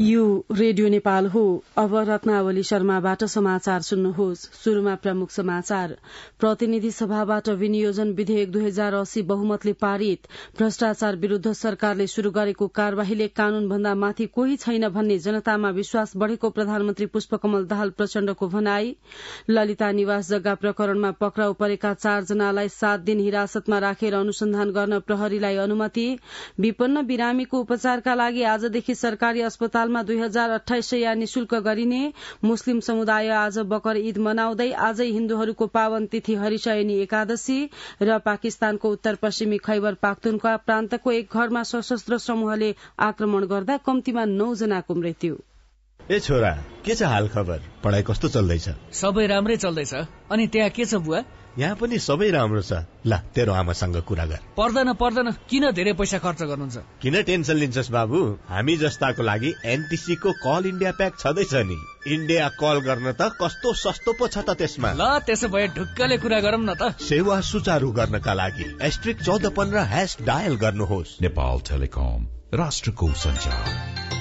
यो रेडियो नेपाल हो अब रत्नावली शर्माबाट समाचार सुन्नुहोस् शुरूमा प्रमुख समाचार प्रतिनिधि सभाबाट विनियोजन विधेयक दुई हजार अस्सी बहुमतले पारित भ्रष्टाचार विरूद्ध सरकारले शुरू गरेको कार्यवाहीले कानून भन्दा माथि कोही छैन भन्ने जनतामा विश्वास बढ़ेको प्रधानमन्त्री पुष्पकमल दाहाल प्रचण्डको भनाई ललिता निवास जग्गा प्रकरणमा पक्राउ परेका चारजनालाई सात दिन हिरासतमा राखेर अनुसन्धान गर्न प्रहरीलाई अनुमति विपन्न बिरामीको उपचारका लागि आजदेखि सरकारी अस्पताल सालमा दुई हजार अठाइस सय निशुल्क गरिने मुस्लिम समुदाय आज बकर ईद मनाउँदै आजै हिन्दूहरूको पावन तिथि हरिशयनी एकादशी र पाकिस्तानको उत्तर पश्चिमी खैबर पाख्तुनका प्रान्तको एक घरमा सशस्त्र समूहले आक्रमण गर्दा कम्तीमा नौ जनाको मृत्यु ए छोरा के छ हाल खबर पढाइ कस्तो चल्दैछ सबै राम्रै चल्दैछ अनि त्यहाँ के छ बुवा यहाँ पनि सबै राम्रो छ ल तेरो आमासँग कुरा गर पर्दैन पर्दैन किन धेरै पैसा खर्च गर्नुहुन्छ किन टेन्सन लिन्छस् बाबु हामी जस्ताको लागि एनटिसी को कल इन्डिया प्याक छँदैछ नि इन्डिया कल गर्न त कस्तो सस्तो पो छ त त्यसमा ल त्यसो भए ढुक्कले कुरा गरौँ न त सेवा सुचारू गर्नका लागि एस्ट्रिक चौध पन्ध्र ह्यास डायल गर्नुहोस् नेपाल टेलिकम राष्ट्रको संचार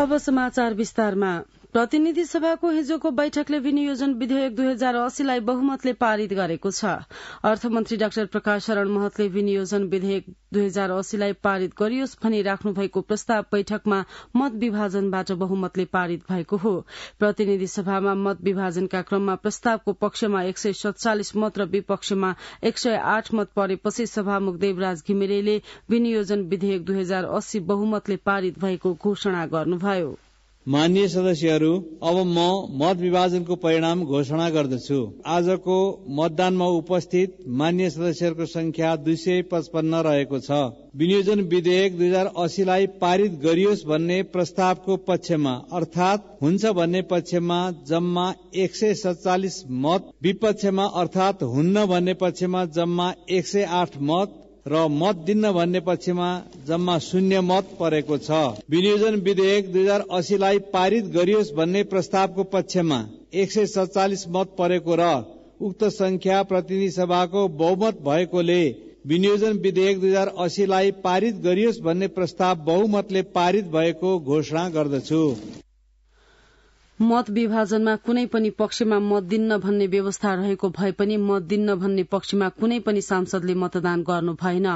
अब समाचार विस्तारमा प्रतिनिधि सभाको हिजोको बैठकले विनियोजन विधेयक दुई हजार अस्सीलाई बहुमतले पारित गरेको छ अर्थमन्त्री डाक्टर प्रकाश शरण महतले विनियोजन विधेयक दुई हजार अस्सीलाई पारित गरियोस् भनी राख्नु भएको प्रस्ताव बैठकमा मत विभाजनबाट बहुमतले पारित भएको हो प्रतिनिधि सभामा मत विभाजनका क्रममा प्रस्तावको पक्षमा एक सय सत्तालिस मत र विपक्षमा एक सय आठ मत परेपछि सभामुख देवराज घिमिरेले विनियोजन विधेयक दुई हजार अस्सी बहुमतले पारित भएको घोषणा गर्नुभयो मान्य सदस्यहरू अब म मत विभाजनको परिणाम घोषणा गर्दछु आजको मतदानमा उपस्थित मान्य सदस्यहरूको संख्या दुई सय पचपन्न रहेको छ विनियोजन विधेयक दुई हजार अस्सीलाई पारित गरियोस् भन्ने प्रस्तावको पक्षमा अर्थात हुन्छ भन्ने पक्षमा जम्मा एक सय सत्तालिस मत विपक्षमा अर्थात हुन्न भन्ने पक्षमा जम्मा एक सय आठ मत र मत दिन्न भन्ने पक्षमा जम्मा शून्य मत परेको छ विनियोजन विधेयक दुई हजार असीलाई पारित गरियोस् भन्ने प्रस्तावको पक्षमा एक सय सत्तालिस मत परेको र उक्त संख्या प्रतिनिधि सभाको बहुमत भएकोले विनियोजन विधेयक दुई हजार असीलाई पारित गरियोस् भन्ने प्रस्ताव बहुमतले पारित भएको घोषणा गर्दछु मत विभाजनमा कुनै पनि पक्षमा मत दिन्न भन्ने व्यवस्था रहेको भए पनि मत दिन्न भन्ने पक्षमा कुनै पनि सांसदले मतदान गर्नु भएन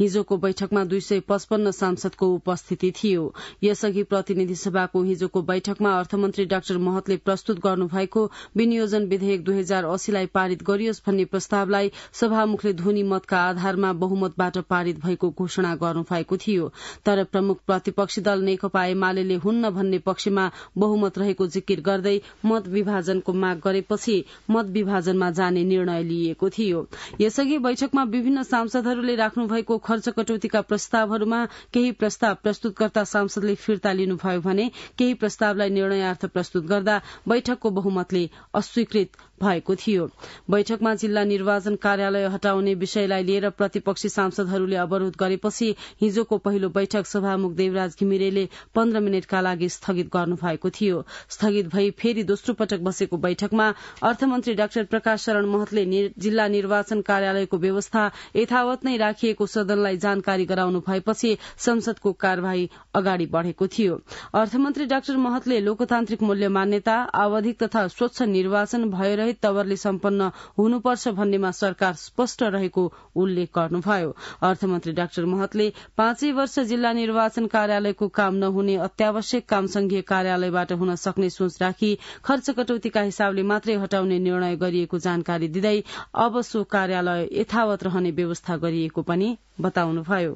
हिजोको बैठकमा दुई सय पचपन्न सांसदको उपस्थिति थियो यसअघि प्रतिनिधि सभाको हिजोको बैठकमा अर्थमन्त्री डाक्टर महतले प्रस्तुत गर्नुभएको विनियोजन विधेयक दुई हजार अस्सीलाई पारित गरियोस् भन्ने प्रस्तावलाई सभामुखले ध्वनि मतका आधारमा बहुमतबाट पारित भएको घोषणा गर्नुभएको थियो तर प्रमुख प्रतिपक्षी दल नेकपा एमाले हुन्न भन्ने पक्षमा बहुमत रहेको जिकिर गर्दै मत विभाजनको माग गरेपछि मत विभाजनमा जाने निर्णय लिइएको थियो यसअघि बैठकमा विभिन्न सांसदहरूले राख्नु भएको खर्च कटौतीका प्रस्तावहरूमा केही प्रस्ताव प्रस्तुतकर्ता सांसदले फिर्ता लिनुभयो भने केही प्रस्तावलाई निर्णयार्थ प्रस्तुत गर्दा बैठकको बहुमतले अस्वीकृत भएको थियो बैठकमा जिल्ला निर्वाचन कार्यालय हटाउने विषयलाई लिएर प्रतिपक्षी सांसदहरूले अवरोध गरेपछि हिजोको पहिलो बैठक सभामुख देवराज घिमिरेले पन्ध्र मिनटका लागि स्थगित गर्नु भएको थियो स्थगित भई फेरि दोस्रो पटक बसेको बैठकमा अर्थमन्त्री डाक्टर प्रकाश शरण महतले जिल्ला निर्वाचन कार्यालयको व्यवस्था यथावत नै राखिएको सदनलाई जानकारी गराउनु भएपछि संसदको कार्यवाही अगाडि बढ़ेको थियो अर्थमन्त्री डाक्टर महतले लोकतान्त्रिक मूल्य मान्यता आवधिक तथा स्वच्छ निर्वाचन भएर सहित तवरले सम्पन्न हुनुपर्छ भन्नेमा सरकार स्पष्ट रहेको उल्लेख गर्नुभयो अर्थमन्त्री डाक्टर महतले पाँचै वर्ष जिल्ला निर्वाचन कार्यालयको काम नहुने अत्यावश्यक काम संघीय कार्यालयबाट हुन सक्ने सोच राखी खर्च कटौतीका हिसाबले मात्रै हटाउने निर्णय गरिएको जानकारी दिँदै अब सो कार्यालय यथावत रहने व्यवस्था गरिएको पनि बताउनुभयो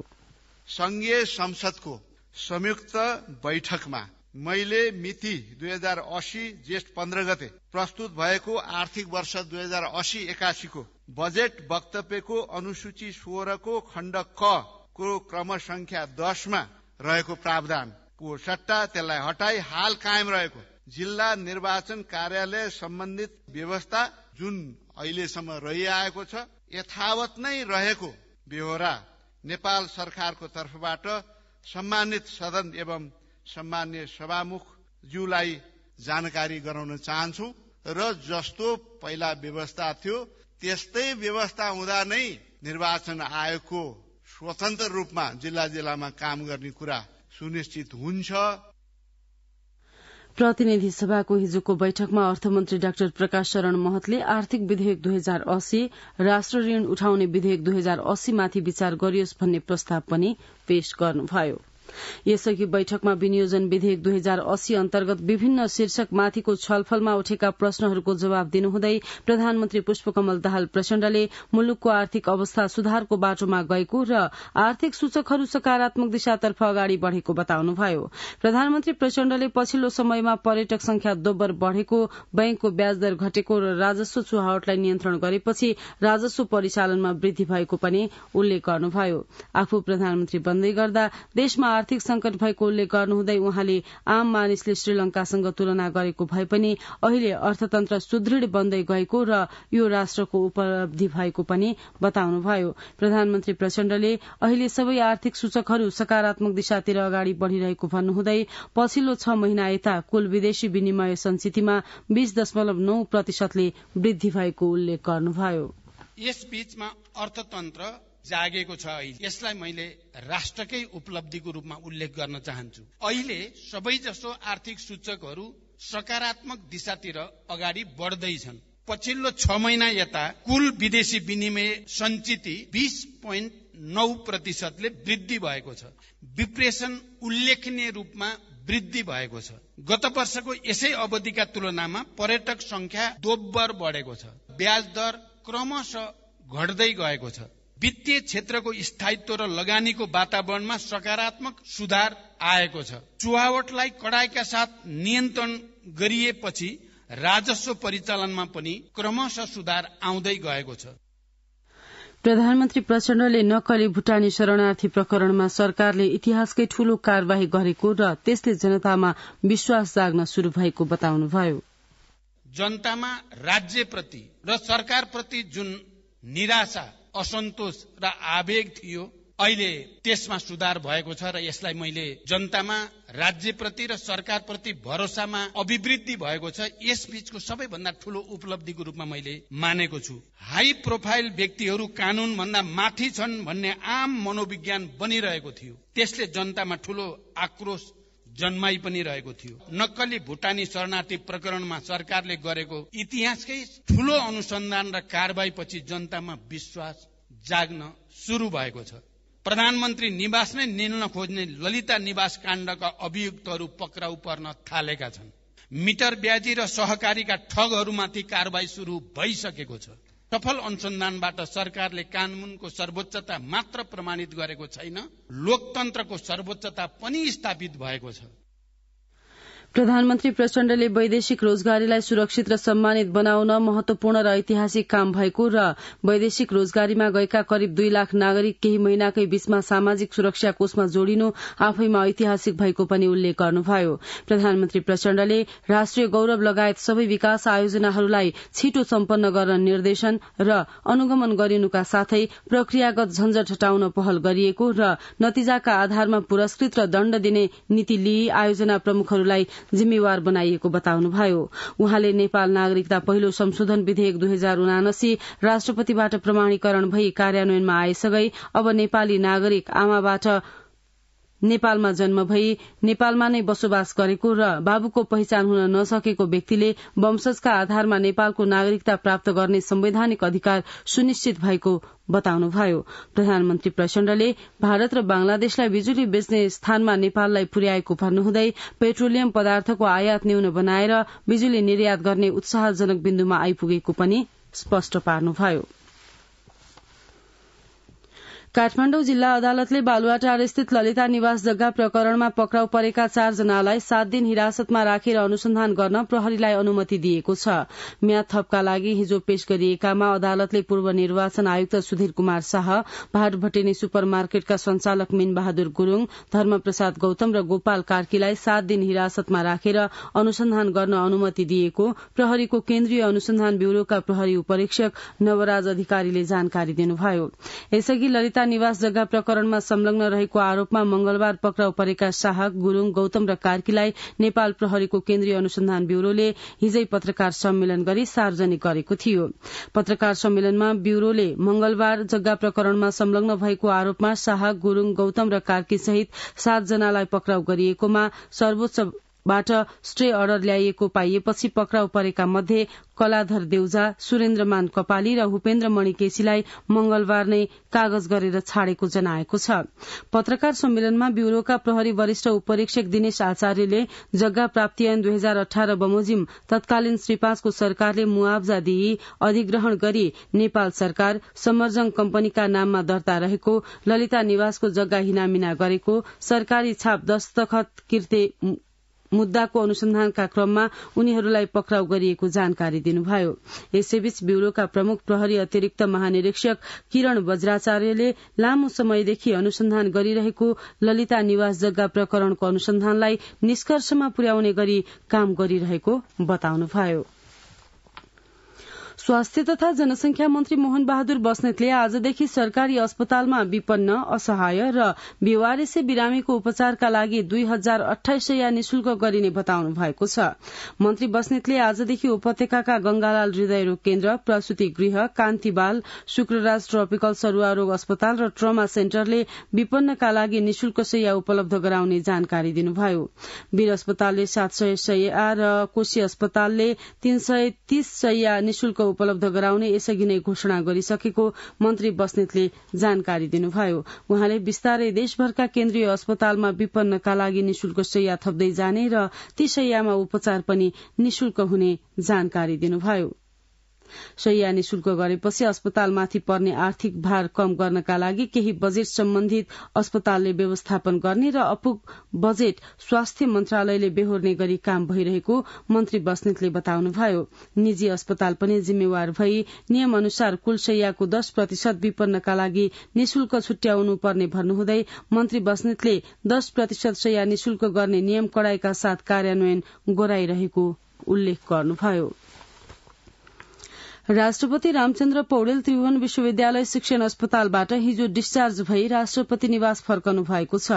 संघीय संसदको संयुक्त बैठकमा मैले मिति दुई हजार असी ज्येष्ठ पन्ध्र गते प्रस्तुत भएको आर्थिक वर्ष दुई हजार असी एकासीको बजेट वक्तव्यको अनुसूची सोह्रको खण्ड क को क्रम संख्या दसमा रहेको प्रावधान को सट्टा त्यसलाई हटाई हाल कायम रहेको जिल्ला निर्वाचन कार्यालय सम्बन्धित व्यवस्था जुन अहिलेसम्म रहिआएको छ यथावत नै रहेको बेहोरा नेपाल सरकारको तर्फबाट सम्मानित सदन एवं सम्मान्य सभामुखज्यूलाई जानकारी गराउन चाहन्छु र जस्तो पहिला व्यवस्था थियो त्यस्तै व्यवस्था हुँदा नै निर्वाचन आयोगको स्वतन्त्र रूपमा जिल्ला जिल्लामा काम गर्ने कुरा सुनिश्चित हुन्छ प्रतिनिधि सभाको हिजोको बैठकमा अर्थमन्त्री डाक्टर प्रकाश शरण महतले आर्थिक विधेयक दुई हजार अस्सी राष्ट्र ऋण उठाउने विधेयक दुई हजार अस्सीमाथि विचार गरियोस् भन्ने प्रस्ताव पनि पेश गर्नुभयो यसअघि बैठकमा विनियोजन विधेयक दुई हजार अस्सी अन्तर्गत विभिन्न शीर्षकमाथिको छलफलमा उठेका प्रश्नहरूको जवाब दिनुहुँदै प्रधानमन्त्री पुष्पकमल दाहाल प्रचण्डले मुलुकको आर्थिक अवस्था सुधारको बाटोमा गएको र आर्थिक सूचकहरू सकारात्मक दिशातर्फ अगाडि बढ़ेको बताउनुभयो प्रधानमन्त्री प्रचण्डले पछिल्लो समयमा पर्यटक संख्या दोब्बर बढ़ेको बैंकको ब्याज दर घटेको र राजस्व चुहावटलाई नियन्त्रण गरेपछि राजस्व परिचालनमा वृद्धि भएको पनि उल्लेख गर्नुभयो आफू प्रधानमन्त्री बन्दै गर्दा देशमा आर्थिक संकट भएको उल्लेख गर्नुहुँदै उहाँले आम मानिसले श्रीलंकासँग तुलना गरेको भए पनि अहिले अर्थतन्त्र सुदृढ बन्दै गएको र यो राष्ट्रको उपलब्धि भएको पनि बताउनुभयो प्रधानमन्त्री प्रचण्डले अहिले सबै आर्थिक सूचकहरू सकारात्मक दिशातिर अगाडि बढ़िरहेको भन्नुहुँदै पछिल्लो छ महिना यता कुल विदेशी विनिमय संचितमा बीस दशमलव नौ प्रतिशतले वृद्धि भएको उल्लेख गर्नुभयो यस बीचमा अर्थतन्त्र जागेको छ अहिले यसलाई मैले राष्ट्रकै उपलब्धिको रूपमा उल्लेख गर्न चाहन्छु अहिले सबै सबैजसो आर्थिक सूचकहरू सकारात्मक दिशातिर अगाडि बढ्दैछन् पछिल्लो छ महिना यता कुल विदेशी विनिमय संचित बिस पोइन्ट नौ प्रतिशतले वृद्धि भएको छ डिप्रेसन उल्लेखनीय रूपमा वृद्धि भएको छ गत वर्षको यसै अवधिका तुलनामा पर्यटक संख्या दोब्बर बढेको छ ब्याज दर क्रमशः घट्दै गएको छ वित्तीय क्षेत्रको स्थायित्व र लगानीको वातावरणमा सकारात्मक सुधार आएको छ चुहावटलाई कडाईका साथ नियन्त्रण गरिएपछि राजस्व परिचालनमा पनि क्रमशः सुधार आउँदै गएको छ प्रधानमन्त्री प्रचण्डले नक्कली भूटानी शरणार्थी प्रकरणमा सरकारले इतिहासकै ठूलो कार्यवाही गरेको र त्यसले जनतामा विश्वास जाग्न शुरू भएको बताउनुभयो जनतामा राज्यप्रति र सरकारप्रति जुन निराशा असन्तोष र आवेग थियो अहिले त्यसमा सुधार भएको छ र यसलाई मैले जनतामा राज्यप्रति र सरकारप्रति भरोसामा अभिवृद्धि भएको छ यस बीचको सबैभन्दा ठूलो उपलब्धिको रूपमा मैले मानेको छु हाई प्रोफाइल व्यक्तिहरू कानून भन्दा माथि छन् भन्ने आम मनोविज्ञान बनिरहेको थियो त्यसले जनतामा ठूलो आक्रोश जन्माई पनि रहेको थियो नक्कली भुटानी शरणार्थी प्रकरणमा सरकारले गरेको इतिहासकै ठूलो अनुसन्धान र कारवाही जनतामा विश्वास जाग्न शुरू भएको छ प्रधानमन्त्री निवास नै निल्न खोज्ने ललिता निवास काण्डका अभियुक्तहरू पक्राउ पर्न थालेका छन् मिटर ब्याजी र सहकारीका ठगहरूमाथि कारवाही शुरू भइसकेको छ सफल अनुसन्धानबाट सरकारले कानूनको सर्वोच्चता मात्र प्रमाणित गरेको छैन लोकतन्त्रको सर्वोच्चता पनि स्थापित भएको छ प्रधानमन्त्री प्रचण्डले वैदेशिक रोजगारीलाई सुरक्षित र सम्मानित बनाउन महत्वपूर्ण र ऐतिहासिक काम भएको र वैदेशिक रोजगारीमा गएका करिब दुई लाख नागरिक केही महिनाकै बीचमा सामाजिक सुरक्षा कोषमा जोडिनु आफैमा ऐतिहासिक भएको पनि उल्लेख गर्नुभयो प्रधानमन्त्री प्रचण्डले राष्ट्रिय गौरव लगायत सबै विकास आयोजनाहरूलाई छिटो सम्पन्न गर्न निर्देशन र अनुगमन गरिनुका साथै प्रक्रियागत झन्झट हटाउन पहल गरिएको र नतिजाका आधारमा पुरस्कृत र दण्ड दिने नीति लिई आयोजना प्रमुखहरूलाई जिम्मेवार बनाइएको बताउनुभयो उहाँले नेपाल नागरिकता पहिलो संशोधन विधेयक दुई हजार उनासी राष्ट्रपतिबाट प्रमाणीकरण भई कार्यान्वयनमा आएसँगै अब नेपाली नागरिक आमाबाट नेपालमा जन्म भई नेपालमा नै बसोबास गरेको र बाबुको पहिचान हुन नसकेको व्यक्तिले वंशजका आधारमा नेपालको नागरिकता प्राप्त गर्ने संवैधानिक अधिकार सुनिश्चित भएको बताउनुभयो प्रधानमन्त्री प्रचण्डले भारत र बंगलादेशलाई बिजुली बेच्ने स्थानमा नेपाललाई पुर्याएको भन्नुहुँदै पेट्रोलियम पदार्थको आयात न्यून बनाएर बिजुली निर्यात गर्ने उत्साहजनक बिन्दुमा आइपुगेको पनि स्पष्ट पार्नुभयो काठमाडौँ जिल्ला अदालतले बालुवाटार स्थित ललिता निवास जग्गा प्रकरणमा पक्राउ परेका चारजनालाई सात दिन हिरासतमा राखेर अनुसन्धान गर्न प्रहरीलाई अनुमति दिएको छ म्याद थपका लागि हिजो पेश गरिएकामा अदालतले पूर्व निर्वाचन आयुक्त सुधीर कुमार शाह भाट भटेनी सुपर मार्केटका संचालक मिन बहादुर गुरूङ धर्मप्रसाद गौतम र गोपाल कार्कीलाई सात दिन हिरासतमा राखेर अनुसन्धान गर्न अनुमति दिएको प्रहरीको केन्द्रीय अनुसन्धान ब्यूरोका प्रहरी उपरीक्षक नवराज अधिकारीले जानकारी दिनुभयो यसअघि ललिता निवास जग्गा प्रकरणमा संलग्न रहेको आरोपमा मंगलबार पक्राउ परेका शाह गुरूङ गौतम र कार्कीलाई नेपाल प्रहरीको केन्द्रीय अनुसन्धान ब्यूरोले हिजै पत्रकार सम्मेलन गरी सार्वजनिक गरेको थियो पत्रकार सम्मेलनमा ब्यूरोले मंगलबार जग्गा प्रकरणमा संलग्न भएको आरोपमा शाह गुरूङ गौतम र कार्की सहित सातजनालाई पक्राउ गरिएकोमा सर्वोच्च बाट स्टे अर्डर ल्याइएको पाइएपछि पक्राउ परेका मध्ये कलाधर देउजा सुरेन्द्रमान कपाली र हुपेन्द्र मणि केसीलाई मंगलबार नै कागज गरेर छाडेको जनाएको छ पत्रकार सम्मेलनमा ब्यूरोका प्रहरी वरिष्ठ उपरीक्षक दिनेश आचार्यले जग्गा प्राप्ति ऐन दुई हजार अठार बमोजिम तत्कालीन श्री पाँचको सरकारले मुआवजा दिई अधिग्रहण गरी नेपाल सरकार समरजङ कम्पनीका नाममा दर्ता रहेको ललिता निवासको जग्गा हिनामिना गरेको सरकारी छाप दस्तखत किर्ते मुद्दाको अनुसन्धानका क्रममा उनीहरूलाई पक्राउ गरिएको जानकारी दिनुभयो यसैबीच ब्यूरोका प्रमुख प्रहरी अतिरिक्त महानिरीक्षक किरण वज्राचार्यले लामो समयदेखि अनुसन्धान गरिरहेको ललिता निवास जग्गा प्रकरणको अनुसन्धानलाई निष्कर्षमा पुर्याउने गरी काम गरिरहेको बताउनुभयो स्वास्थ्य तथा जनसंख्या मन्त्री मोहन बहादुर बस्नेतले आजदेखि सरकारी अस्पतालमा विपन्न असहाय र बिवारेसे बिरामीको उपचारका लागि दुई हजार अठाइस सय निशुल्क गरिने बताउनु भएको छ मन्त्री बस्नेतले आजदेखि उपत्यका गंगालाल हृदयरोग केन्द्र प्रसूति गृह कान्तिबाल शुक्रराज ट्रपिकल सरूवा रोग अस्पताल र ट्रमा सेन्टरले विपन्नका लागि निशुल्क सैया उपलब्ध गराउने जानकारी दिनुभयो वीर अस्पतालले सात सय सय र कोशी अस्पतालले तीन सय तीस सय निशुल्क उपलब्ध गराउने यसअघि नै घोषणा गरिसकेको मन्त्री बस्नेतले जानकारी दिनुभयो उहाँले विस्तारै देशभरका केन्द्रीय अस्पतालमा विपन्नका लागि निशुल्क शैया थप्दै जाने र ती सैयामा उपचार पनि निशुल्क हुने जानकारी दिनुभयो शैयानी शुल्क गरेपछि अस्पतालमाथि पर्ने आर्थिक भार कम गर्नका लागि केही बजेट सम्बन्धित अस्पतालले व्यवस्थापन गर्ने र अपुग बजेट स्वास्थ्य मन्त्रालयले बेहोर्ने गरी काम भइरहेको मन्त्री बस्नेतले बताउनुभयो निजी अस्पताल पनि जिम्मेवार भई नियम अनुसार कुल शैयाको दश प्रतिशत विपन्नका लागि निशुल्क छुट्याउनु पर्ने भन्नुहुँदै मन्त्री बस्नेतले दश प्रतिशत शैया निशुल्क गर्ने नियम कड़ाईका साथ कार्यान्वयन गराइरहेको उल्लेख गर्नुभयो राष्ट्रपति रामचन्द्र पौडेल त्रिभुवन विश्वविद्यालय शिक्षण अस्पतालबाट हिजो डिस्चार्ज भई राष्ट्रपति निवास फर्कनु भएको छ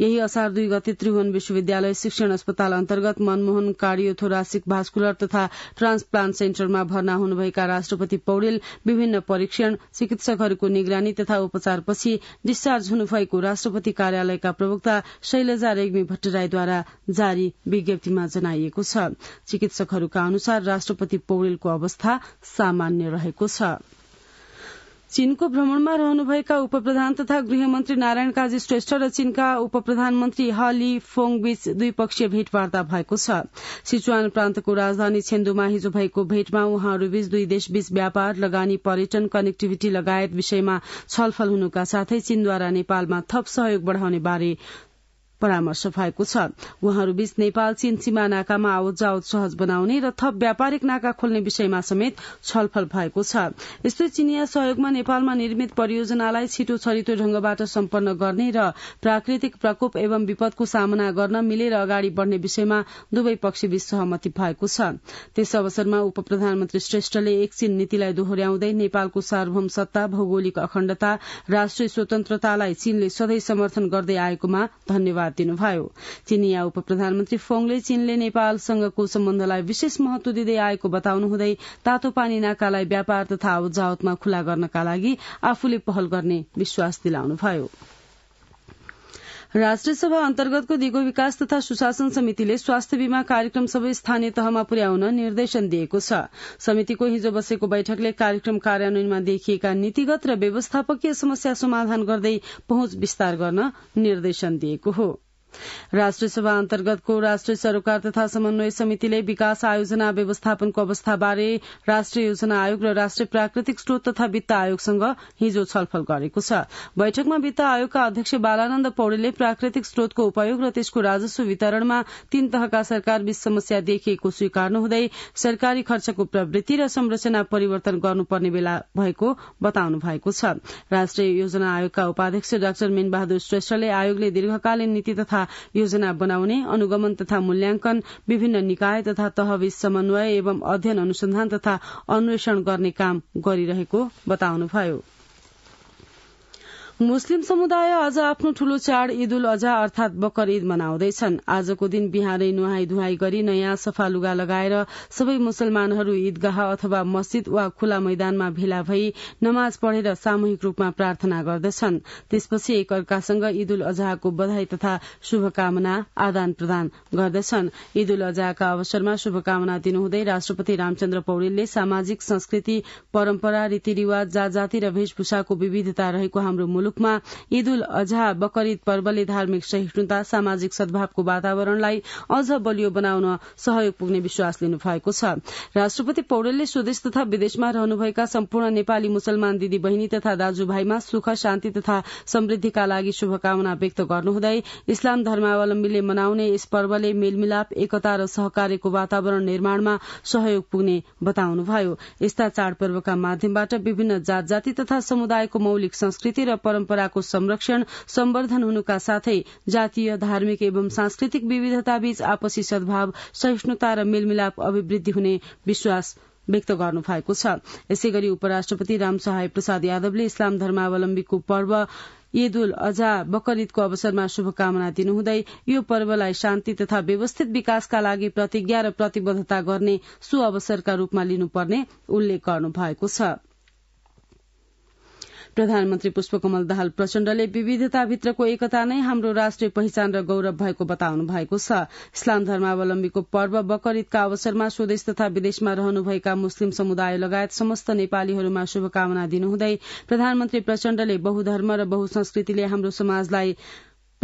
यही असार दुई गते त्रिभुवन विश्वविद्यालय शिक्षण अस्पताल अन्तर्गत मनमोहन कार्डियोथोरासिक भास्कुलर तथा ट्रान्सप्लान्ट सेन्टरमा भर्ना हुनुभएका राष्ट्रपति पौडेल विभिन्न परीक्षण चिकित्सकहरूको निगरानी तथा उपचारपछि डिस्चार्ज हुनुभएको राष्ट्रपति कार्यालयका प्रवक्ता शैलजा रेग्मी भट्टराईद्वारा जारी विज्ञप्तिमा जनाइएको छ चिकित्सकहरूका अनुसार राष्ट्रपति पौडेलको अवस्था सामान्य रहेको छ चीनको भ्रमणमा रहनुभएका उप प्रधान तथा गृहमन्त्री नारायण काजी श्रेष्ठ र चीनका उप प्रधानमन्त्री हली फोङबीच द्विपक्षीय भेटवार्ता भएको छ सिचुवान प्रान्तको राजधानी छेन्दुमा हिजो भएको भेटमा उहाँहरूबीच दुई देशबीच व्यापार लगानी पर्यटन कनेक्टिभिटी लगायत विषयमा छलफल हुनुका साथै चीनद्वारा नेपालमा थप सहयोग बढ़ाउने बारे परामर्श भएको छ उहाँहरूबीच नेपाल चीन सीमा नाकामा आवत जावत सहज बनाउने र थप व्यापारिक नाका खोल्ने विषयमा समेत छलफल भएको छ यस्तै चिनिया सहयोगमा नेपालमा निर्मित परियोजनालाई छिटो छरितो ढंगबाट सम्पन्न गर्ने र प्राकृतिक प्रकोप एवं विपदको सामना गर्न मिलेर अगाडि बढ़ने विषयमा दुवै पक्षबीच सहमति भएको छ त्यस अवसरमा उप प्रधानमन्त्री श्रेष्ठले एक चीन नीतिलाई दोहोर्याउँदै नेपालको सार्वभौम सत्ता भौगोलिक अखण्डता राष्ट्रिय स्वतन्त्रतालाई चीनले सधैँ समर्थन गर्दै आएकोमा धन्यवाद सुझाव दिनुभयो चिनिया उप प्रधानमन्त्री फोङले चीनले नेपालसँगको सम्बन्धलाई विशेष महत्व दिँदै आएको बताउनुहुँदै तातो पानी नाकालाई व्यापार तथा आवजावतमा खुला गर्नका लागि आफूले पहल गर्ने विश्वास दिलाउनुभयो राष्ट्रिय सभा अन्तर्गतको दिगो विकास तथा सुशासन समितिले स्वास्थ्य बीमा कार्यक्रम सबै स्थानीय तहमा पुर्याउन निर्देशन दिएको छ समितिको हिजो बसेको बैठकले कार्यक्रम कार्यान्वयनमा देखिएका नीतिगत र व्यवस्थापकीय समस्या समाधान गर्दै पहुँच विस्तार गर्न निर्देशन दिएको हो राष्ट्रिय सभा अन्तर्गतको राष्ट्रिय सरोकार तथा समन्वय समितिले विकास आयोजना व्यवस्थापनको अवस्थाबारे राष्ट्रिय योजना आयोग र राष्ट्रिय प्राकृतिक स्रोत तथा वित्त आयोगसँग हिजो छलफल गरेको छ बैठकमा वित्त आयोगका अध्यक्ष बालानन्द पौडेलले प्राकृतिक स्रोतको उपयोग र त्यसको राजस्व वितरणमा तीन तहका सरकारबीच समस्या देखिएको स्वीकार्नुहुँदै सरकारी खर्चको प्रवृत्ति र संरचना परिवर्तन गर्नुपर्ने बेला भएको बताउनु भएको छ राष्ट्रिय योजना आयोगका उपाध्यक्ष डाक्टर मेनबहादुर श्रेष्ठले आयोगले दीर्घकालीन नीति तथा तथा योजना बनाउने अनुगमन तथा मूल्याङ्कन विभिन्न निकाय तथा तहवीज समन्वय एवं अध्ययन अनुसन्धान तथा अन्वेषण गर्ने काम गरिरहेको बताउनुभयो मुस्लिम समुदाय आज आफ्नो ठूलो चाड ईद उल अजहा अर्थात बकर ईद मनाउँदैछन् आजको दिन बिहानै नुहाई धुहाई गरी नयाँ सफा लुगा लगाएर सबै मुसलमानहरू ईदगाह अथवा मस्जिद वा खुला मैदानमा भेला भई नमाज पढ़ेर सामूहिक रूपमा प्रार्थना गर्दछन् त्यसपछि एक अर्कासँग ईद उल अजहाको बधाई तथा शुभकामना आदान प्रदान गर्दछन् ईद उल अजहाका अवसरमा शुभकामना दिनुहुँदै राष्ट्रपति रामचन्द्र पौडेलले सामाजिक संस्कृति परम्परा रीतिरिवाज जात जाति र वेशभूषाको विविधता रहेको हाम्रो मुलुक रूपमा ईद उल अझा बकरीद पर्वले धार्मिक सहिष्णुता सामाजिक सद्भावको वातावरणलाई अझ बलियो बनाउन सहयोग पुग्ने विश्वास लिनुभएको छ राष्ट्रपति पौडेलले स्वदेश तथा विदेशमा रहनुभएका सम्पूर्ण नेपाली मुसलमान दिदी बहिनी तथा दाजुभाइमा सुख शान्ति तथा समृद्धिका लागि शुभकामना व्यक्त गर्नुहुँदै इस्लाम धर्मावलम्बीले मनाउने यस पर्वले मेलमिलाप एकता र सहकार्यको वातावरण निर्माणमा सहयोग पुग्ने बताउनुभयो यस्ता चाडपर्वका माध्यमबाट विभिन्न जात जाति तथा समुदायको मौलिक संस्कृति र परम्पराको संरक्षण सम्वर्धन हुनुका साथै जातीय धार्मिक एवं सांस्कृतिक विविधताबीच आपसी सद्भाव सहिष्णुता र मेलमिलाप अभिवृद्धि हुने विश्वास व्यक्त गर्नु भएको छ यसै गरी उपराष्ट्रपति रामसहाय प्रसाद यादवले इस्लाम धर्मावलम्बीको पर्व ईद उल अजा बकरीदको अवसरमा शुभकामना दिनुहुँदै यो पर्वलाई शान्ति तथा व्यवस्थित विकासका लागि प्रतिज्ञा र प्रतिबद्धता गर्ने सु अवसरका रूपमा लिनुपर्ने उल्लेख गर्नु भएको छ प्रधानमन्त्री पुष्पकमल दाहाल प्रचण्डले विविधताभित्रको एकता नै हाम्रो राष्ट्रिय पहिचान र गौरव भएको बताउनु भएको छ इस्लाम धर्मावलम्बीको पर्व बकर ईदका अवसरमा स्वदेश तथा विदेशमा रहनुभएका मुस्लिम समुदाय लगायत समस्त नेपालीहरूमा शुभकामना दिनुहुँदै प्रधानमन्त्री प्रचण्डले बहुधर्म र बहुसंस्कृतिले हाम्रो समाजलाई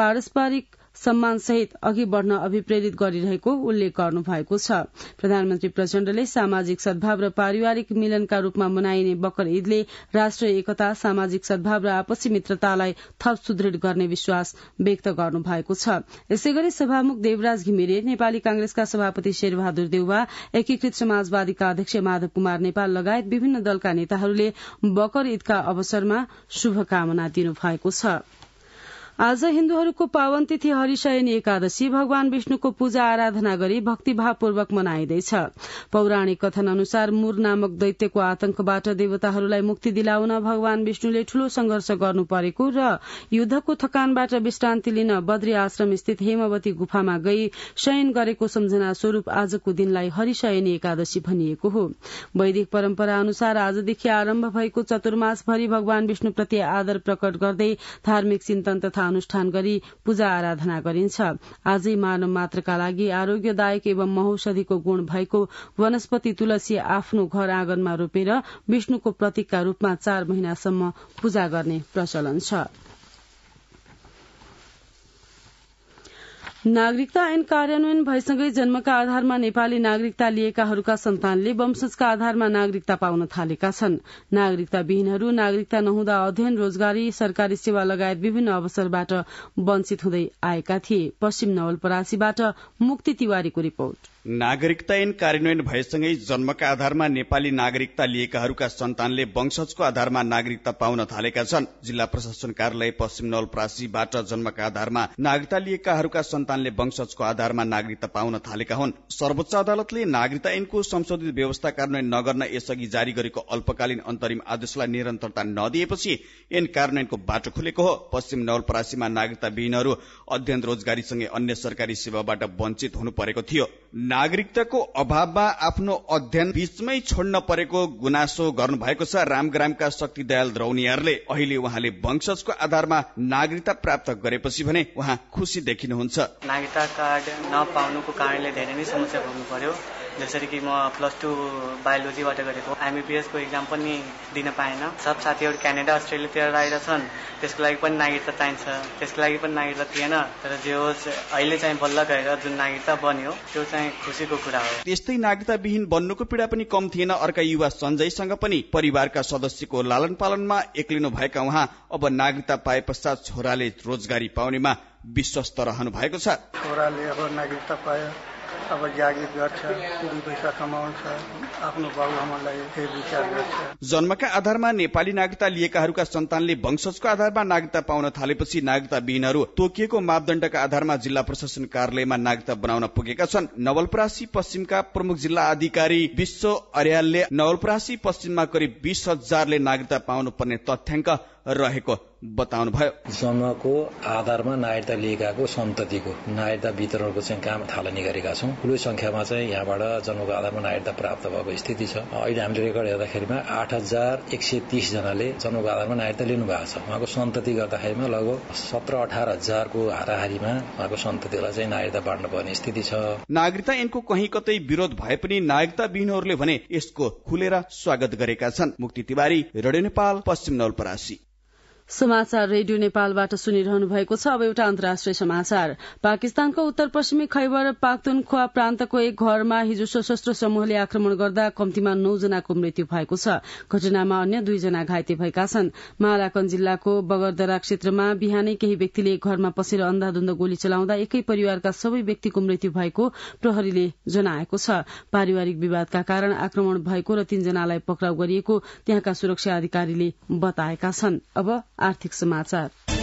पारस्परिक सम्मानसहित अघि बढ़न अभिप्रेरित गरिरहेको उल्लेख गर्नु भएको छ प्रधानमन्त्री प्रचण्डले सामाजिक सद्भाव र पारिवारिक मिलनका रूपमा मनाइने बकर ईदले राष्ट्रिय एकता सामाजिक सद्भाव र आपसी मित्रतालाई थप सुदृढ गर्ने विश्वास व्यक्त गर्नु भएको छ यसै गरी सभामुख देवराज घिमिरे नेपाली कांग्रेसका सभापति शेरबहादुर देउवा एकीकृत समाजवादीका अध्यक्ष माधव कुमार नेपाल लगायत विभिन्न दलका नेताहरूले बकर ईदका अवसरमा शुभकामना दिनुभएको छ आज हिन्दूहरूको पावन तिथि हरिशयनी एकादशी भगवान विष्णुको पूजा आराधना गरी भक्तिभावपूर्वक मनाइँदैछ पौराणिक कथन अनुसार मुर नामक दैत्यको आतंकबाट देवताहरूलाई मुक्ति दिलाउन भगवान विष्णुले ठूलो संघर्ष गर्नु परेको र युद्धको थकानबाट विश्रान्ति लिन बद्री आश्रम स्थित हेमवती गुफामा गई शयन गरेको सम्झना स्वरूप आजको दिनलाई हरिशयनी एकादशी भनिएको हो वैदिक परम्परा अनुसार आजदेखि आरम्भ भएको चतुर्मासभरि भगवान विष्णुप्रति आदर प्रकट गर्दै धार्मिक चिन्तन तथा अनुष्ठान गरी पूजा आराधना गरिन्छ आजै मानव मात्रका लागि आरोग्यदायक एवं महौषधिको गुण भएको वनस्पति तुलसी आफ्नो घर आँगनमा रोपेर विष्णुको प्रतीकका रूपमा चार महिनासम्म पूजा गर्ने प्रचलन छ नागरिकता ऐन कार्यान्वयन भएसँगै जन्मका आधारमा नेपाली नागरिकता लिएकाहरूका सन्तानले वंशजका आधारमा नागरिकता पाउन थालेका छन् नागरिकता विहीनहरू नागरिकता नहुँदा अध्ययन रोजगारी सरकारी सेवा लगायत विभिन्न अवसरबाट वञ्चित हुँदै आएका थिए पश्चिम नवलपरासीबाट मुक्ति तिवारीको रिपोर्ट नागरिकता ऐन कार्यान्वयन भएसँगै जन्मका आधारमा नेपाली नागरिकता लिएकाहरूका सन्तानले वंशजको आधारमा नागरिकता पाउन थालेका छन् जिल्ला प्रशासन कार्यालय पश्चिम नवलप्रासीबाट जन्मका आधारमा नागरिकता लिएकाहरूका सन्तानले वंशजको आधारमा नागरिकता पाउन थालेका हुन् सर्वोच्च अदालतले नागरिकता ऐनको संशोधित व्यवस्था कार्यान्वयन नगर्न यसअघि जारी गरेको अल्पकालीन अन्तरिम आदेशलाई निरन्तरता नदिएपछि ऐन कार्यान्वयनको बाटो खुलेको हो पश्चिम नवलपरासीमा नागरिकता विहीनहरू अध्ययन रोजगारीसँगै अन्य सरकारी सेवाबाट वञ्चित हुनु परेको थियो नागरिकताको अभावमा आफ्नो अध्ययन बीचमै छोड्न परेको गुनासो गर्नुभएको छ रामग्रामका दयाल द्रौनियारले अहिले उहाँले वंशजको आधारमा नागरिकता प्राप्त गरेपछि भने उहाँ खुसी देखिनुहुन्छ नागरिकता कार्ड नपाउनुको कारणले धेरै नै समस्या भोग्नु पर्यो जसरी कि म प्लस टू बायोलोजीबाट गरेको एमबिबिएसको इक्जाम पनि दिन पाएन सब साथीहरू क्यानाडा अस्ट्रेलियातिर रहेका छन् त्यसको लागि पनि नागरिकता चाहिन्छ त्यसको लागि पनि नागरिकता थिएन तर जे होस् अहिले चाहिँ बल्ल गएर जुन नागरिकता बन्यो त्यो चाहिँ खुसीको कुरा हो त्यस्तै नागरिकता विहीन बन्नुको पीडा पनि कम थिएन अर्का युवा सञ्जयसँग पनि परिवारका सदस्यको लालन पालनमा एक्लिनु भएका उहाँ अब नागरिकता पाए पश्चात छोराले रोजगारी पाउनेमा विश्वस्त रहनु भएको छ छोराले अब नागरिकता पायो अब जागिर गर्छ दुई पैसा कमाउँछ आफ्नो बाबुआमालाई विचार गर्छ जन्मका आधारमा नेपाली नागरिकता लिएकाहरूका सन्तानले वंशजको आधारमा नागरिकता पाउन थालेपछि नागरिकता विहीनहरू तोकिएको मापदण्डका आधारमा जिल्ला प्रशासन कार्यालयमा नागरिकता बनाउन पुगेका छन् नवलपरासी पश्चिमका प्रमुख जिल्ला अधिकारी विश्व अर्यालले नवलपरासी पश्चिममा करिब बीस हजारले नागरिकता पाउनुपर्ने तथ्याङ्क रहेको बताउनुभयो संघको आधारमा नायरता लिएकाको सन्ततिको नायरता वितरणको चाहिँ काम थालनी गरेका छौँ ठुलो संख्यामा चाहिँ यहाँबाट जन्मको आधारमा नागरिकता प्राप्त भएको स्थिति छ अहिले हामीले रेकर्ड हेर्दाखेरिमा आठ हजार एक सय तीसजनाले जन्मको आधारमा नायरता लिनु भएको छ उहाँको सन्तति गर्दाखेरिमा लगभग सत्र अठार हजारको हाराहारीमा उहाँको सन्ततिलाई चाहिँ नागरिकता बाँड्नु पर्ने स्थिति छ नागरिकता ऐनको कहीँ कतै विरोध भए पनि नागरिकता विहीनहरूले भने यसको खुलेर स्वागत गरेका छन् मुक्ति तिवारी रेडियो नेपाल पश्चिम नवलपरासी समाचार रेडियो नेपालबाट सुनिरहनु भएको छ अब एउटा अन्तर्राष्ट्रिय समाचार पाकिस्तानको उत्तर पश्चिमी खैबर पाक्तुनख्वा प्रान्तको एक घरमा हिजो सशस्त्र समूहले आक्रमण गर्दा कम्तीमा नौजनाको मृत्यु भएको छ घटनामा अन्य दुईजना घाइते भएका छन् मालाकन जिल्लाको बगरदरा क्षेत्रमा बिहानै केही व्यक्तिले घरमा पसेर अन्धाधुन्ध गोली चलाउँदा एकै परिवारका सबै व्यक्तिको मृत्यु भएको प्रहरीले जनाएको छ पारिवारिक विवादका कारण आक्रमण भएको र तीनजनालाई पक्राउ गरिएको त्यहाँका सुरक्षा अधिकारीले बताएका छन् आर्थिक समाचार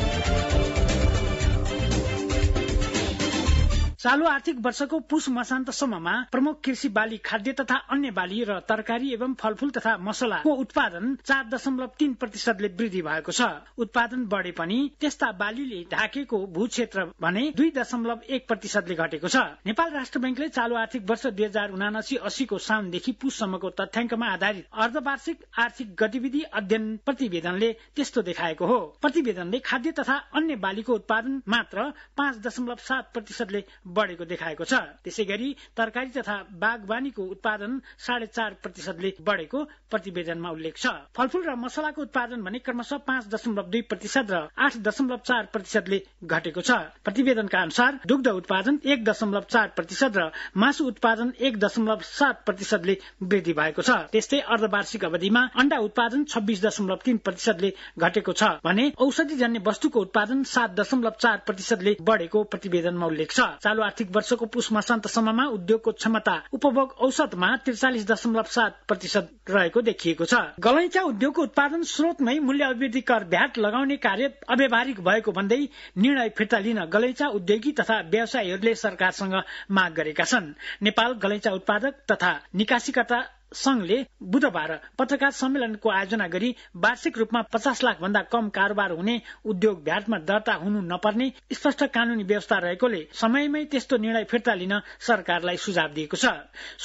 चालु आर्थिक वर्षको पुष मसान्तसम्ममा प्रमुख कृषि बाली खाद्य तथा अन्य बाली र तरकारी एवं फलफूल तथा मसलाको उत्पादन चार दशमलव तीन प्रतिशतले वृद्धि भएको छ उत्पादन बढे पनि त्यस्ता बालीले ढाकेको भू क्षेत्र भने दुई दशमलव एक प्रतिशतले घटेको छ नेपाल राष्ट्र बैंकले चालू आर्थिक वर्ष दुई हजार उनासी अस्सीको साउनदेखि पुषसम्मको तथ्याङ्कमा आधारित अर्धवार्षिक आर्थिक गतिविधि अध्ययन प्रतिवेदनले त्यस्तो देखाएको हो प्रतिवेदनले खाद्य तथा अन्य बालीको उत्पादन मात्र पाँच दशमलव सात प्रतिशतले बढ़ेको देखाएको छ त्यसै गरी तरकारी तथा बागवानीको उत्पादन साढे चार प्रतिशतले बढ़ेको प्रतिवेदनमा उल्लेख छ फलफूल र मसलाको उत्पादन भने क्रमशः पाँच दशमलव दुई प्रतिशत र आठ दशमलव चार प्रतिशतले घटेको छ प्रतिवेदनका अनुसार दुग्ध उत्पादन एक दशमलव चार प्रतिशत र मासु उत्पादन एक दशमलव सात प्रतिशतले वृद्धि भएको छ त्यस्तै अर्धवार्षिक अवधिमा अण्डा उत्पादन छब्बीस दशमलव तीन प्रतिशतले घटेको छ भने औषधि जन्य वस्तुको उत्पादन सात दशमलव चार प्रतिशतले बढ़ेको प्रतिवेदनमा उल्लेख छ चालु आर्थिक वर्षको पुष मासान्तसम्ममा उद्योगको क्षमता उपभोग औसतमा त्रिचालिस दशमलव सात प्रतिशत रहेको देखिएको छ गलैचा उद्योगको उत्पादन स्रोतमै मूल्य अभिवृद्धि कर भ्याट लगाउने कार्य अव्यवहारिक भएको भन्दै निर्णय फिर्ता लिन गलैचा उद्योगी तथा व्यवसायीहरूले सरकारसँग माग गरेका छन् नेपाल गलैचा उत्पादक तथा निकासीकर्ता संघले बुधबार पत्रकार सम्मेलनको आयोजना गरी वार्षिक रूपमा पचास लाख भन्दा कम कारोबार हुने उद्योग भ्याटमा दर्ता हुनु नपर्ने स्पष्ट कानूनी व्यवस्था रहेकोले समयमै त्यस्तो निर्णय फिर्ता लिन सरकारलाई सुझाव दिएको छ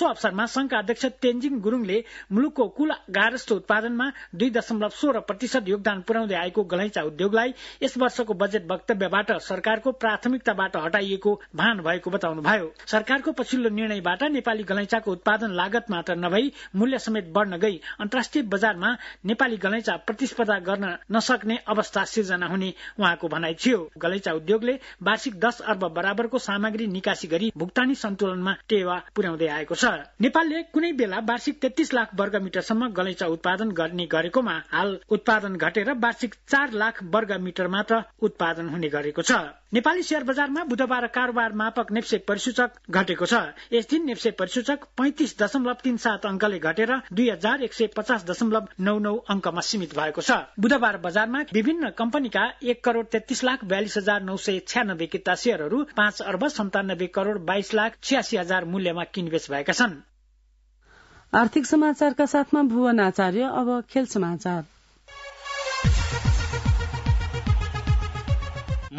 सो अवसरमा संघका अध्यक्ष तेन्जिङ गुरूङले मुलुकको कुल गारस्थ उत्पादनमा दुई दशमलव सोह्र प्रतिशत योगदान पुर्याउँदै आएको गलैंचा उद्योगलाई यस वर्षको बजेट वक्तव्यबाट सरकारको प्राथमिकताबाट हटाइएको भान भएको बताउनुभयो सरकारको पछिल्लो निर्णयबाट नेपाली गलैंचाको उत्पादन लागत मात्र नभई मूल्य समेत बढ़न गई अन्तर्राष्ट्रिय बजारमा नेपाली गलैंचा प्रतिस्पर्धा गर्न नसक्ने अवस्था सिर्जना हुने उहाँको भनाइ थियो गलैचा उद्योगले वार्षिक दस अर्ब बराबरको सामग्री निकासी गरी भुक्तानी सन्तुलनमा टेवा पुर्याउँदै आएको छ नेपालले कुनै बेला वार्षिक तेत्तीस लाख वर्ग मिटरसम्म गलैचा उत्पादन गर्ने गरेकोमा हाल उत्पादन घटेर वार्षिक चार लाख वर्ग मिटर मात्र उत्पादन हुने गरेको छ नेपाली शेयर बजारमा बुधबार कारोबार मापक नेप्सेक परिसूचक घटेको छ यस दिन नेप्सेक परिसूचक पैंतिस दशमलव तीन सात अङ्कले घटेर दुई हजार एक सय पचास दशमलव नौ नौ अङ्कमा सीमित भएको छ बुधबार बजारमा विभिन्न कम्पनीका एक करोड़ तेत्तीस लाख बयालिस हजार नौ सय छ्यानब्बे किता शेयरहरू पाँच अर्ब सन्तानब्बे करोड़ बाइस लाख छ्यासी हजार मूल्यमा किनबेच भएका छन् आर्थिक समाचारका साथमा भुवन आचार्य अब खेल समाचार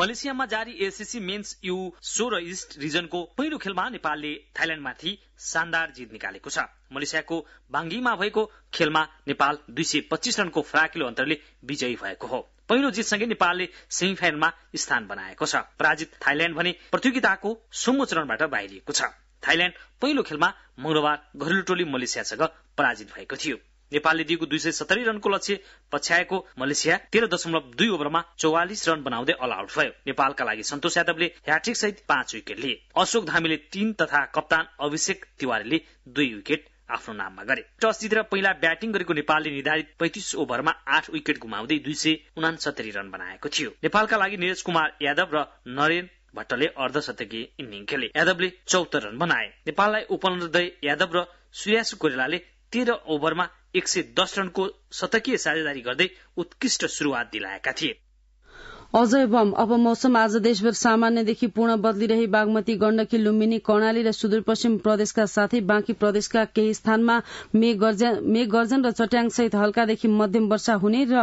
मलेसियामा जारी एसिसी मेन्स यु सोह्र इस्ट रिजनको पहिलो खेलमा नेपालले थाइल्याण्डमाथि शानदार जित निकालेको छ मलेसियाको बाङ्गीमा भएको खेलमा नेपाल दुई सय पच्चीस रनको फराकिलो अन्तरले विजयी भएको हो पहिलो जितसँगै नेपालले सेमी फाइनलमा स्थान बनाएको छ पराजित थाइल्याण्ड भने प्रतियोगिताको सुमो चरणबाट बाहिरिएको छ थाइल्याण्ड पहिलो खेलमा मंगलबार घरेलु टोली मलेसियासँग पराजित भएको थियो नेपालले दिएको दुई सय सत्तरी रनको लक्ष्य पछ्याएको मलेसिया तेह्र दशमलव दुई ओभरमा चौवालिस रन बनाउँदै अल आउट भयो नेपालका लागि सन्तोष यादवले ह्याट्रिक सहित पाँच विकेट लिए अशोक धामीले तीन तथा कप्तान अभिषेक तिवारीले दुई विकेट आफ्नो नाममा गरे टस जितेर पहिला ब्याटिङ गरेको नेपालले निर्धारित पैतिस ओभरमा आठ विकेट गुमाउँदै दुई सय उनासत्तरी रन बनाएको थियो नेपालका लागि निरज कुमार यादव र नरेन भट्टले अर्धशतकीय इनिङ खेले यादवले चौतर रन बनाए नेपाललाई ओपनर यादव र सुयासु कोरेलाले तेह्र ओभरमा एक सय दस रनको शतकीय साझेदारी गर्दै उत्कृष्ट शुरूआत दिलाएका थिए अझ बम अब मौसम आज देशभर सामान्यदेखि पूर्ण बदलिरहे बागमती गण्डकी लुम्बिनी कर्णाली र सुदूरपश्चिम प्रदेशका साथै बाँकी प्रदेशका केही स्थानमा मेघ गर्जन र चट्याङसहित हल्कादेखि मध्यम वर्षा हुने र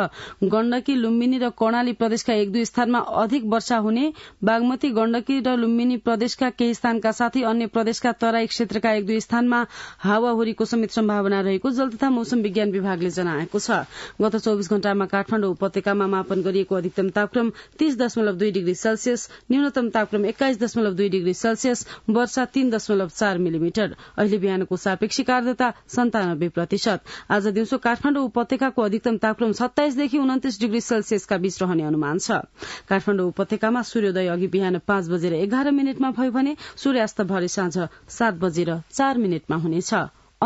गण्डकी लुम्बिनी र कर्णाली प्रदेशका एक दुई स्थानमा अधिक वर्षा हुने बागमती गण्डकी र लुम्बिनी प्रदेशका केही स्थानका साथै अन्य प्रदेशका तराई क्षेत्रका एक दुई स्थानमा हावाहुरीको समेत सम्भावना रहेको जल तथा मौसम विज्ञान विभागले जनाएको छ गत चौविस घण्टामा काठमाडौँ उपत्यकामा मापन गरिएको अधिकतम तापक्रम तीस दशमलव दुई डिग्री सेल्सियस न्यूनतम तापक्रम एक्काइस दशमलव दुई डिग्री सेल्सियस वर्षा तीन दशमलव चार मिलिमिटर अहिले बिहानको सापेक्षिक आर्द्रता सन्तानब्बे प्रतिशत आज दिउँसो काठमाडौँ उपत्यकाको अधिकतम तापक्रम सत्ताइसदेखि उन्तिस डिग्री सेल्सियसका बीच रहने अनुमान छ काठमाडौँ उपत्यकामा सूर्योदय अघि बिहान पाँच बजेर एघार मिनटमा भयो भने सूर्यास्त भरे साँझ सात बजेर चार मिनटमा हुनेछ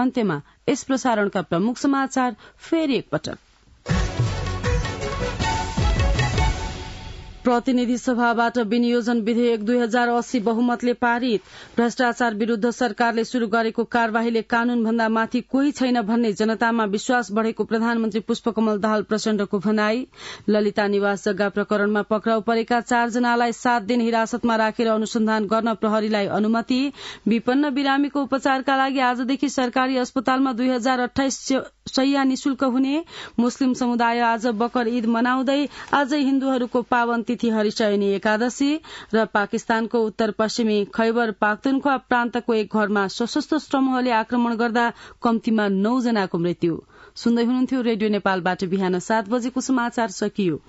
अन्त्यमा यस प्रसारणका प्रमुख समाचार फेरि एकपटक प्रतिनिधि सभाबाट विनियोजन विधेयक दुई हजार अस्सी बहुमतले पारित भ्रष्टाचार विरूद्ध सरकारले शुरू गरेको कार्यवाहीले कानून भन्दा माथि कोही छैन भन्ने जनतामा विश्वास बढ़ेको प्रधानमन्त्री पुष्पकमल दाहाल प्रचण्डको भनाई ललिता निवास जग्गा प्रकरणमा पक्राउ परेका चारजनालाई सात दिन हिरासतमा राखेर अनुसन्धान गर्न प्रहरीलाई अनुमति विपन्न बिरामीको उपचारका लागि आजदेखि सरकारी अस्पतालमा दुई हजार सैया निशुल्क हुने मुस्लिम समुदाय आज बकर ईद मनाउँदै आज हिन्दूहरूको पावन तिथि हरिचयनी एकादशी र पाकिस्तानको उत्तर पश्चिमी खैबर पाख्तुनख्वा प्रान्तको एक घरमा सशस्त्र समूहले आक्रमण गर्दा कम्तीमा नौ जनाको मृत्यु सुन्दै हुनुहुन्थ्यो रेडियो नेपालबाट बिहान सात बजेको समाचार सकियो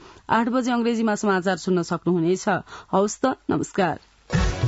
आठ बजे अंग्रेजीमा समाचार सुन्न सक्नुहुनेछ हवस् त नमस्कार